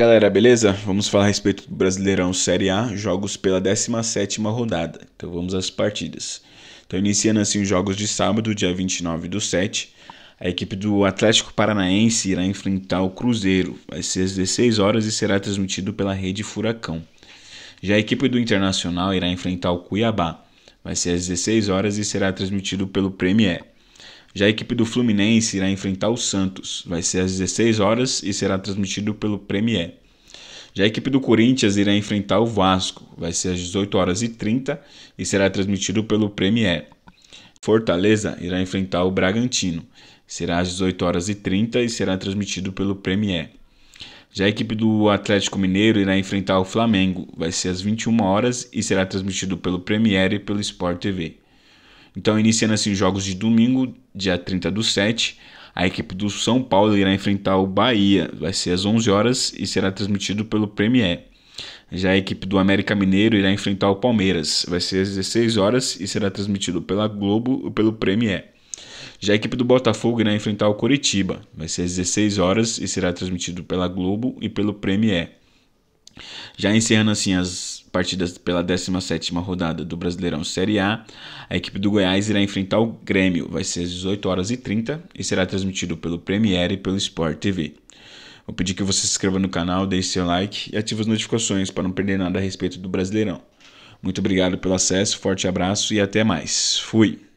galera, beleza? Vamos falar a respeito do Brasileirão Série A, jogos pela 17ª rodada. Então vamos às partidas. Então iniciando assim os jogos de sábado, dia 29 do 7, a equipe do Atlético Paranaense irá enfrentar o Cruzeiro. Vai ser às 16 horas e será transmitido pela rede Furacão. Já a equipe do Internacional irá enfrentar o Cuiabá. Vai ser às 16 horas e será transmitido pelo Premier. Já a equipe do Fluminense irá enfrentar o Santos. Vai ser às 16 horas e será transmitido pelo Premier. Já a equipe do Corinthians irá enfrentar o Vasco. Vai ser às 18 horas e 30 e será transmitido pelo Premier. Fortaleza irá enfrentar o Bragantino. Será às 18 horas e 30 e será transmitido pelo Premier. Já a equipe do Atlético Mineiro irá enfrentar o Flamengo. Vai ser às 21 horas e será transmitido pelo Premier e pelo Sport TV. Então, iniciando assim os jogos de domingo, dia 30 do 7, a equipe do São Paulo irá enfrentar o Bahia. Vai ser às 11 horas e será transmitido pelo Premier. Já a equipe do América Mineiro irá enfrentar o Palmeiras. Vai ser às 16 horas e será transmitido pela Globo e pelo Premier. Já a equipe do Botafogo irá enfrentar o Coritiba. Vai ser às 16 horas e será transmitido pela Globo e pelo Premier. Já encerrando assim as partidas pela 17ª rodada do Brasileirão Série A, a equipe do Goiás irá enfrentar o Grêmio, vai ser às 18 horas e 30 e será transmitido pelo Premiere e pelo Sport TV. Vou pedir que você se inscreva no canal, deixe seu like e ative as notificações para não perder nada a respeito do Brasileirão. Muito obrigado pelo acesso, forte abraço e até mais. Fui!